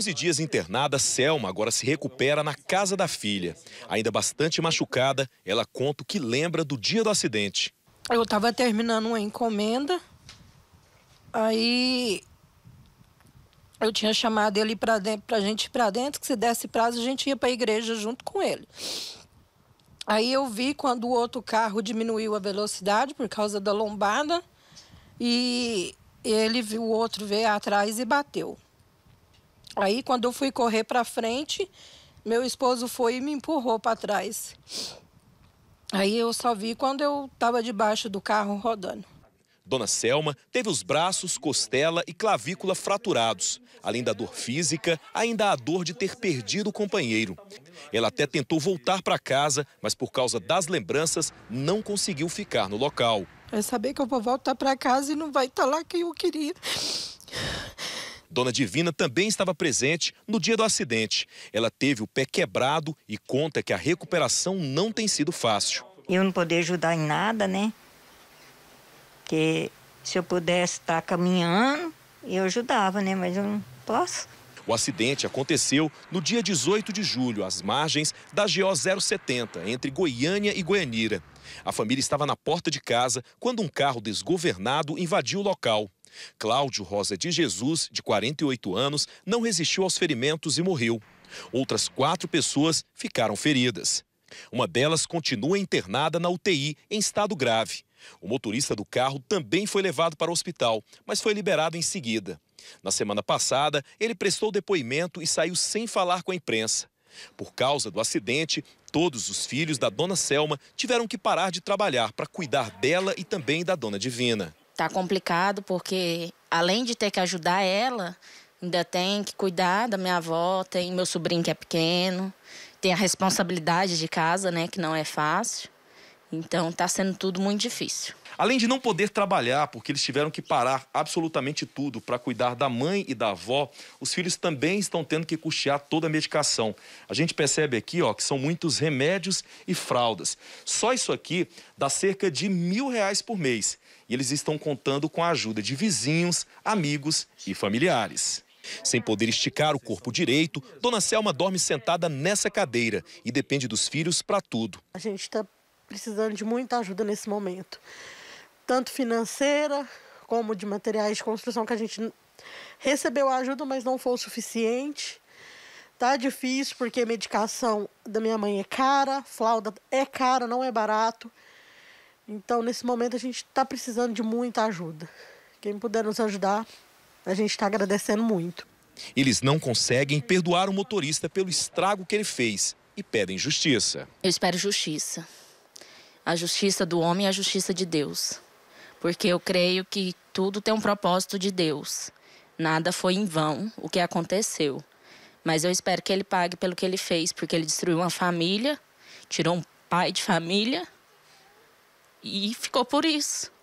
11 dias internada, Selma agora se recupera na casa da filha. Ainda bastante machucada, ela conta o que lembra do dia do acidente. Eu estava terminando uma encomenda, aí eu tinha chamado ele para dentro, gente ir para dentro, que se desse prazo a gente ia para a igreja junto com ele. Aí eu vi quando o outro carro diminuiu a velocidade por causa da lombada e ele viu o outro veio atrás e bateu. Aí, quando eu fui correr para frente, meu esposo foi e me empurrou para trás. Aí eu só vi quando eu estava debaixo do carro rodando. Dona Selma teve os braços, costela e clavícula fraturados. Além da dor física, ainda a dor de ter perdido o companheiro. Ela até tentou voltar para casa, mas por causa das lembranças, não conseguiu ficar no local. É saber que eu vou voltar para casa e não vai estar tá lá quem eu queria. Dona Divina também estava presente no dia do acidente. Ela teve o pé quebrado e conta que a recuperação não tem sido fácil. Eu não poder ajudar em nada, né? Porque se eu pudesse estar caminhando, eu ajudava, né? Mas eu não posso. O acidente aconteceu no dia 18 de julho, às margens da GO 070, entre Goiânia e Goianira. A família estava na porta de casa quando um carro desgovernado invadiu o local. Cláudio Rosa de Jesus, de 48 anos, não resistiu aos ferimentos e morreu. Outras quatro pessoas ficaram feridas. Uma delas continua internada na UTI em estado grave. O motorista do carro também foi levado para o hospital, mas foi liberado em seguida. Na semana passada, ele prestou depoimento e saiu sem falar com a imprensa. Por causa do acidente, todos os filhos da dona Selma tiveram que parar de trabalhar para cuidar dela e também da dona Divina tá complicado porque além de ter que ajudar ela, ainda tem que cuidar da minha avó, tem meu sobrinho que é pequeno, tem a responsabilidade de casa, né, que não é fácil. Então tá sendo tudo muito difícil. Além de não poder trabalhar, porque eles tiveram que parar absolutamente tudo para cuidar da mãe e da avó, os filhos também estão tendo que custear toda a medicação. A gente percebe aqui ó, que são muitos remédios e fraldas. Só isso aqui dá cerca de mil reais por mês. E eles estão contando com a ajuda de vizinhos, amigos e familiares. Sem poder esticar o corpo direito, Dona Selma dorme sentada nessa cadeira e depende dos filhos para tudo. A gente está precisando de muita ajuda nesse momento tanto financeira como de materiais de construção que a gente recebeu ajuda, mas não foi o suficiente. Tá difícil porque medicação da minha mãe é cara, flauda é cara, não é barato. Então, nesse momento, a gente está precisando de muita ajuda. Quem puder nos ajudar, a gente está agradecendo muito. Eles não conseguem perdoar o motorista pelo estrago que ele fez e pedem justiça. Eu espero justiça. A justiça do homem e a justiça de Deus porque eu creio que tudo tem um propósito de Deus. Nada foi em vão o que aconteceu. Mas eu espero que ele pague pelo que ele fez, porque ele destruiu uma família, tirou um pai de família e ficou por isso.